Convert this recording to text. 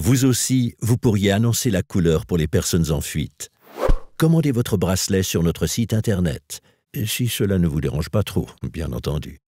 Vous aussi, vous pourriez annoncer la couleur pour les personnes en fuite. Commandez votre bracelet sur notre site internet, si cela ne vous dérange pas trop, bien entendu.